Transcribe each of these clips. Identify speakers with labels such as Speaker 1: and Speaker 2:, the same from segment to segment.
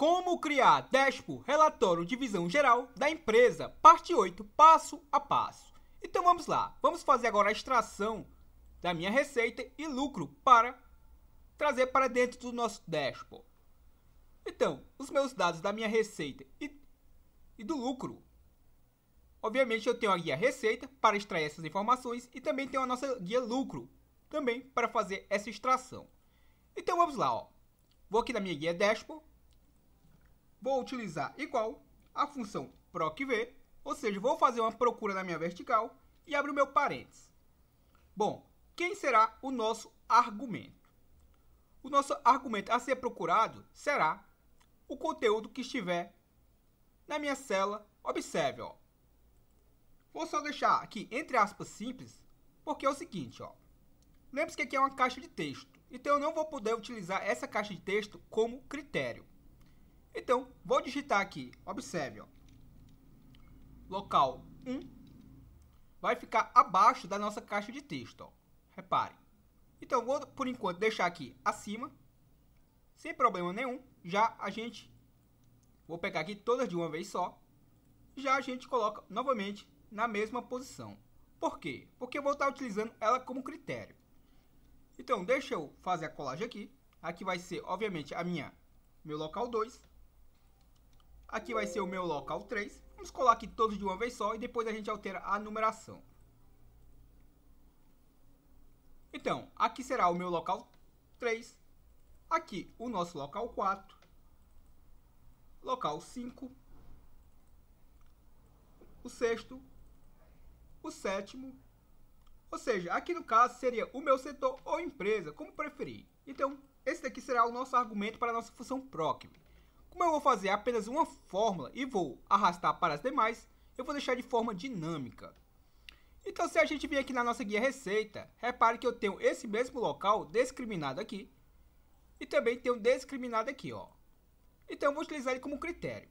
Speaker 1: Como criar dashboard relatório de visão geral da empresa, parte 8, passo a passo. Então vamos lá, vamos fazer agora a extração da minha receita e lucro para trazer para dentro do nosso dashboard. Então, os meus dados da minha receita e, e do lucro. Obviamente eu tenho a guia receita para extrair essas informações e também tenho a nossa guia lucro, também para fazer essa extração. Então vamos lá, ó. vou aqui na minha guia dashboard, vou utilizar igual a função procv, ou seja, vou fazer uma procura na minha vertical e abro meu parênteses. Bom, quem será o nosso argumento? O nosso argumento a ser procurado será o conteúdo que estiver na minha célula. Observe, ó. Vou só deixar aqui entre aspas simples, porque é o seguinte, ó. Lembre-se que aqui é uma caixa de texto, então eu não vou poder utilizar essa caixa de texto como critério. Então, vou digitar aqui, observe, ó, local 1, vai ficar abaixo da nossa caixa de texto, ó, repare. Então, vou, por enquanto, deixar aqui acima, sem problema nenhum, já a gente, vou pegar aqui todas de uma vez só, já a gente coloca novamente na mesma posição. Por quê? Porque eu vou estar utilizando ela como critério. Então, deixa eu fazer a colagem aqui. Aqui vai ser, obviamente, a minha, meu local 2. Aqui vai ser o meu local 3. Vamos colar aqui todos de uma vez só e depois a gente altera a numeração. Então, aqui será o meu local 3. Aqui o nosso local 4. Local 5. O sexto. O sétimo. Ou seja, aqui no caso seria o meu setor ou empresa, como preferir. Então, esse daqui será o nosso argumento para a nossa função PROCV. Como eu vou fazer apenas uma fórmula e vou arrastar para as demais, eu vou deixar de forma dinâmica. Então se a gente vir aqui na nossa guia receita, repare que eu tenho esse mesmo local discriminado aqui e também tenho discriminado aqui, ó. Então eu vou utilizar ele como critério.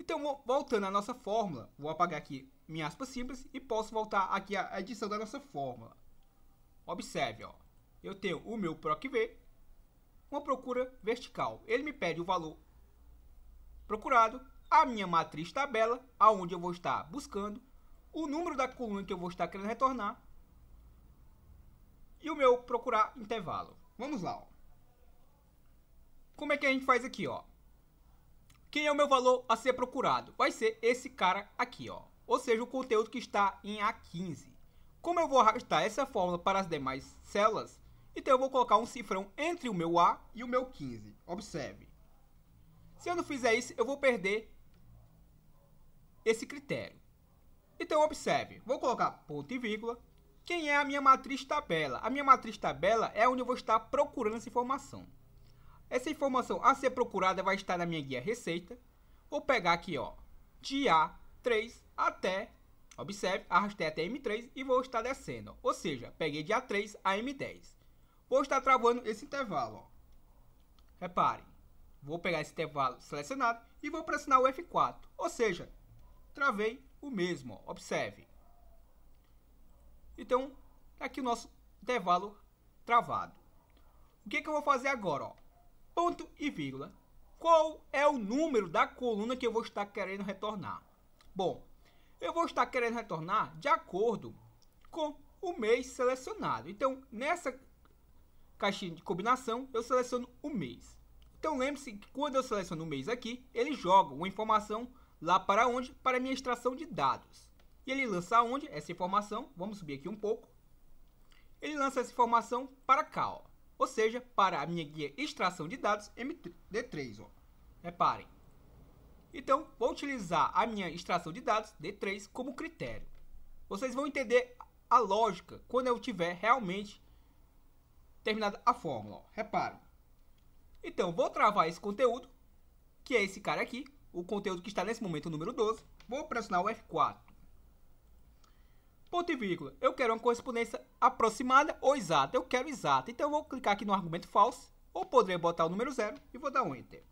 Speaker 1: Então voltando à nossa fórmula, vou apagar aqui minha aspa simples e posso voltar aqui à edição da nossa fórmula. Observe, ó. Eu tenho o meu PROC V uma procura vertical. Ele me pede o valor procurado, a minha matriz tabela, aonde eu vou estar buscando, o número da coluna que eu vou estar querendo retornar e o meu procurar intervalo. Vamos lá. Ó. Como é que a gente faz aqui? Ó? Quem é o meu valor a ser procurado? Vai ser esse cara aqui, ó. ou seja, o conteúdo que está em A15. Como eu vou arrastar essa fórmula para as demais células, então eu vou colocar um cifrão entre o meu A e o meu 15. Observe. Se eu não fizer isso, eu vou perder esse critério. Então observe, vou colocar ponto e vírgula. Quem é a minha matriz tabela? A minha matriz tabela é onde eu vou estar procurando essa informação. Essa informação a ser procurada vai estar na minha guia receita. Vou pegar aqui, ó, de A3 até Observe, arrastei até M3 e vou estar descendo. Ou seja, peguei de A3 a M10. Vou estar tá travando esse intervalo. Ó. Reparem, vou pegar esse intervalo selecionado e vou pressionar o F4, ou seja, travei o mesmo, ó. observe. Então, tá aqui o nosso intervalo travado. O que, que eu vou fazer agora? Ó? Ponto e vírgula. Qual é o número da coluna que eu vou estar querendo retornar? Bom, eu vou estar querendo retornar de acordo com o mês selecionado. Então, nessa caixinha de combinação, eu seleciono o mês. Então lembre-se que quando eu seleciono o mês aqui, ele joga uma informação lá para onde? Para minha extração de dados. E ele lança onde essa informação? Vamos subir aqui um pouco. Ele lança essa informação para cá, ó. ou seja, para a minha guia extração de dados MD3. Ó. Reparem. Então, vou utilizar a minha extração de dados D3 como critério. Vocês vão entender a lógica quando eu tiver realmente terminada a fórmula. Ó. Então, vou travar esse conteúdo, que é esse cara aqui, o conteúdo que está nesse momento, o número 12. Vou pressionar o F4. Ponto e vírgula. Eu quero uma correspondência aproximada ou exata. Eu quero exata. Então, eu vou clicar aqui no argumento falso, ou poderia botar o número 0 e vou dar um Enter.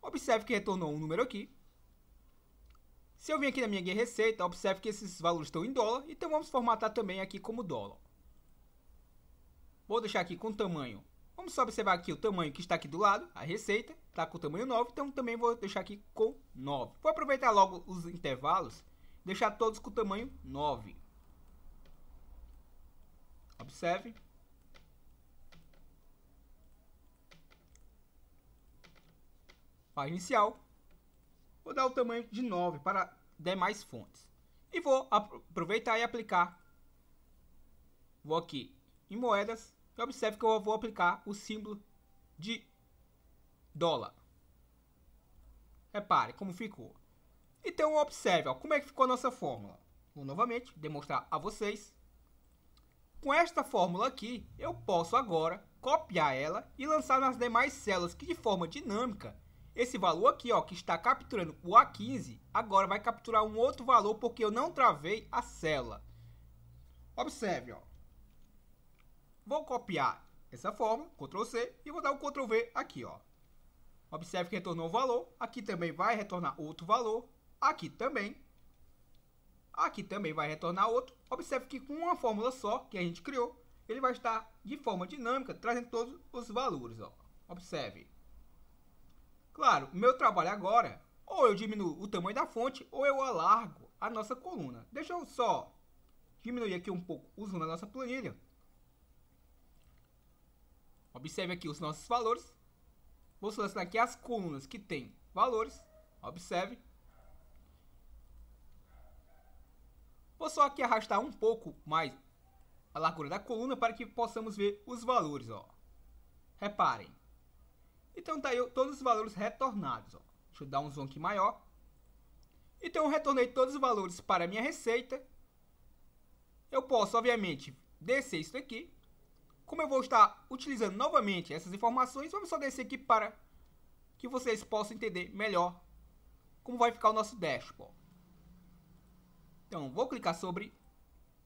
Speaker 1: Observe que retornou um número aqui. Se eu vim aqui na minha guia receita, observe que esses valores estão em dólar, então vamos formatar também aqui como dólar. Vou deixar aqui com o tamanho. Vamos só observar aqui o tamanho que está aqui do lado, a receita, está com o tamanho 9, então também vou deixar aqui com 9. Vou aproveitar logo os intervalos, deixar todos com o tamanho 9. Observe. Página inicial. Vou dar o tamanho de 9 para demais fontes. E vou aproveitar e aplicar. Vou aqui em moedas Observe que eu vou aplicar o símbolo de dólar. Repare como ficou. Então observe ó, como é que ficou a nossa fórmula. Vou novamente demonstrar a vocês. Com esta fórmula aqui, eu posso agora copiar ela e lançar nas demais células que de forma dinâmica, esse valor aqui ó, que está capturando o A15, agora vai capturar um outro valor porque eu não travei a célula. Observe, ó. Vou copiar essa fórmula, Ctrl C, e vou dar o Ctrl V aqui, ó. Observe que retornou o valor, aqui também vai retornar outro valor, aqui também, aqui também vai retornar outro. Observe que com uma fórmula só que a gente criou, ele vai estar de forma dinâmica, trazendo todos os valores, ó. Observe. Claro, meu trabalho agora, ou eu diminuo o tamanho da fonte, ou eu alargo a nossa coluna. Deixa eu só diminuir aqui um pouco zoom da nossa planilha. Observe aqui os nossos valores. Vou selecionar aqui as colunas que tem valores. Observe. Vou só aqui arrastar um pouco mais a largura da coluna para que possamos ver os valores. Ó. Reparem. Então tá aí todos os valores retornados. Ó. Deixa eu dar um zoom aqui maior. Então eu retornei todos os valores para a minha receita. Eu posso, obviamente, descer isso daqui como eu vou estar utilizando novamente essas informações, vamos só descer aqui para que vocês possam entender melhor como vai ficar o nosso dashboard. Então, vou clicar sobre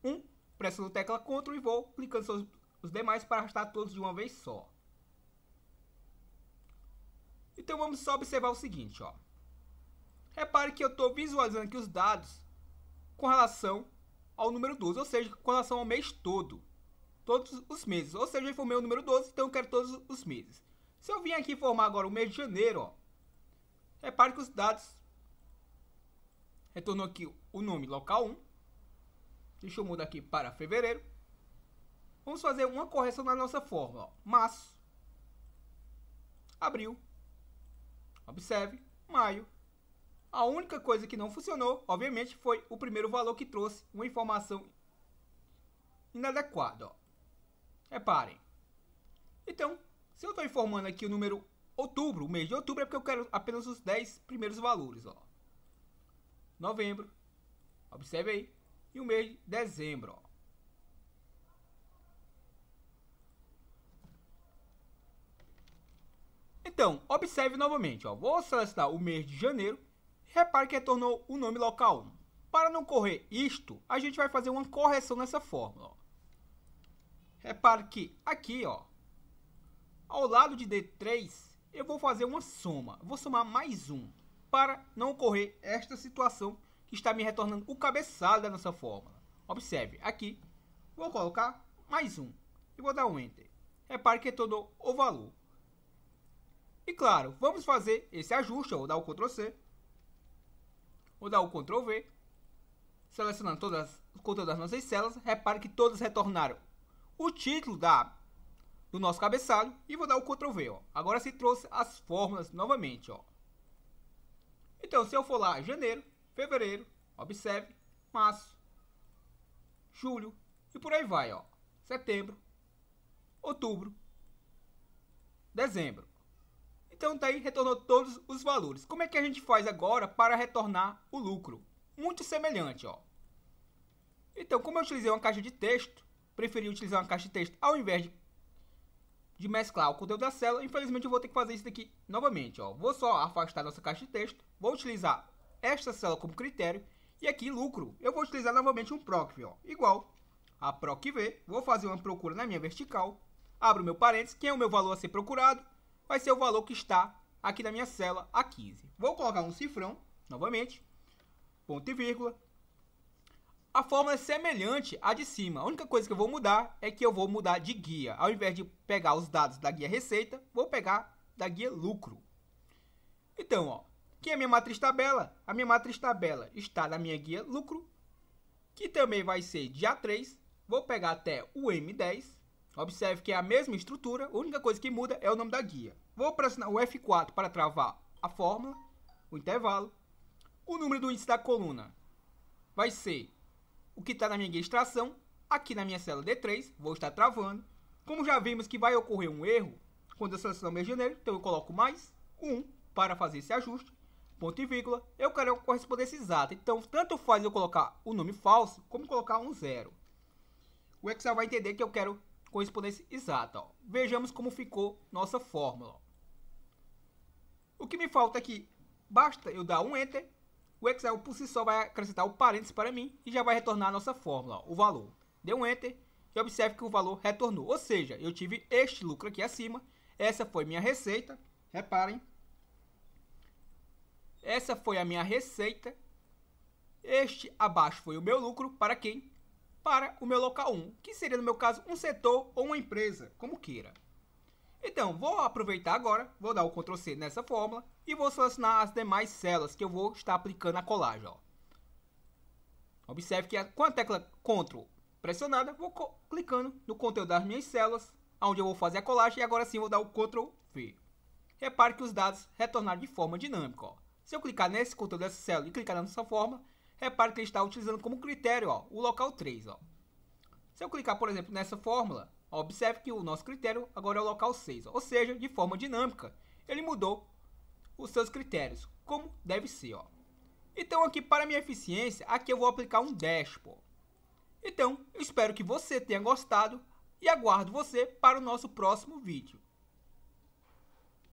Speaker 1: um, pressiono tecla CTRL e vou clicando sobre os demais para arrastar todos de uma vez só. Então vamos só observar o seguinte, ó. Repare que eu estou visualizando aqui os dados com relação ao número 12, ou seja, com relação ao mês todo todos os meses. Ou seja, eu formei o número 12, então eu quero todos os meses. Se eu vim aqui formar agora o mês de janeiro, ó, repare que os dados retornou aqui o nome local 1. Deixa eu mudar aqui para fevereiro. Vamos fazer uma correção na nossa forma. Ó. Março, abril, observe, maio. A única coisa que não funcionou, obviamente, foi o primeiro valor que trouxe uma informação inadequada. Ó. Reparem. É, então, se eu estou informando aqui o número outubro, o mês de outubro, é porque eu quero apenas os 10 primeiros valores. Ó. Novembro, observe aí. E o mês de dezembro. Ó. Então, observe novamente. Ó. Vou selecionar o mês de janeiro. Repare que retornou o nome local 1. Para não correr isto, a gente vai fazer uma correção nessa fórmula. Ó. Repare é que aqui, ó, ao lado de D3, eu vou fazer uma soma. Vou somar mais um para não ocorrer esta situação que está me retornando o cabeçalho da nossa fórmula. Observe, aqui vou colocar mais um e vou dar um Enter. Repare é que é todo o valor. E claro, vamos fazer esse ajuste, eu vou dar o Ctrl C, vou dar o Ctrl V, selecionando todas, todas as nossas células, repare que todas retornaram o título da, do nosso cabeçalho e vou dar o Ctrl V. Ó. Agora se trouxe as fórmulas novamente. Ó. Então, se eu for lá janeiro, fevereiro, observe, março, julho e por aí vai. Ó. Setembro, outubro, dezembro. Então daí tá retornou todos os valores. Como é que a gente faz agora para retornar o lucro? Muito semelhante, ó. Então, como eu utilizei uma caixa de texto, preferi utilizar uma caixa de texto ao invés de, de mesclar o conteúdo da célula. Infelizmente, eu vou ter que fazer isso daqui novamente. Ó. Vou só afastar nossa caixa de texto, vou utilizar esta célula como critério e aqui lucro. Eu vou utilizar novamente um PROCV, ó, igual a PROCV. Vou fazer uma procura na minha vertical, abro meu parênteses, quem é o meu valor a ser procurado? Vai ser o valor que está aqui na minha célula A15. Vou colocar um cifrão, novamente, ponto e vírgula, a fórmula é semelhante à de cima. A única coisa que eu vou mudar é que eu vou mudar de guia. Ao invés de pegar os dados da guia receita, vou pegar da guia lucro. Então, ó, que é a minha matriz tabela? A minha matriz tabela está na minha guia lucro, que também vai ser de A3. Vou pegar até o M10. Observe que é a mesma estrutura, a única coisa que muda é o nome da guia. Vou pressionar o F4 para travar a fórmula, o intervalo. O número do índice da coluna vai ser o que está na minha extração, aqui na minha célula D3, vou estar travando. Como já vimos que vai ocorrer um erro, quando eu seleciono o mês de janeiro, então eu coloco mais 1 para fazer esse ajuste, ponto e vírgula, eu quero a correspondência exata. Então, tanto faz eu colocar o nome falso, como colocar um zero. O Excel vai entender que eu quero correspondência exata. Ó. Vejamos como ficou nossa fórmula. O que me falta aqui, basta eu dar um Enter o Excel por si só vai acrescentar o parênteses para mim e já vai retornar a nossa fórmula, o valor. Dê um Enter e observe que o valor retornou. Ou seja, eu tive este lucro aqui acima, essa foi minha receita, reparem. Essa foi a minha receita, este abaixo foi o meu lucro, para quem? Para o meu local 1, que seria no meu caso um setor ou uma empresa, como queira. Então, vou aproveitar agora, vou dar o Ctrl C nessa fórmula e vou selecionar as demais células que eu vou estar aplicando a colagem. Ó. Observe que com a tecla Ctrl pressionada, vou clicando no conteúdo das minhas células, onde eu vou fazer a colagem e agora sim vou dar o Ctrl V. Repare que os dados retornaram de forma dinâmica. Ó. Se eu clicar nesse conteúdo dessa célula e clicar nessa fórmula, repare que ele está utilizando como critério ó, o local 3. Ó. Se eu clicar, por exemplo, nessa fórmula, observe que o nosso critério agora é o local 6, ou seja, de forma dinâmica, ele mudou os seus critérios, como deve ser. Ó. Então aqui para minha eficiência, aqui eu vou aplicar um dashboard. Então, espero que você tenha gostado e aguardo você para o nosso próximo vídeo.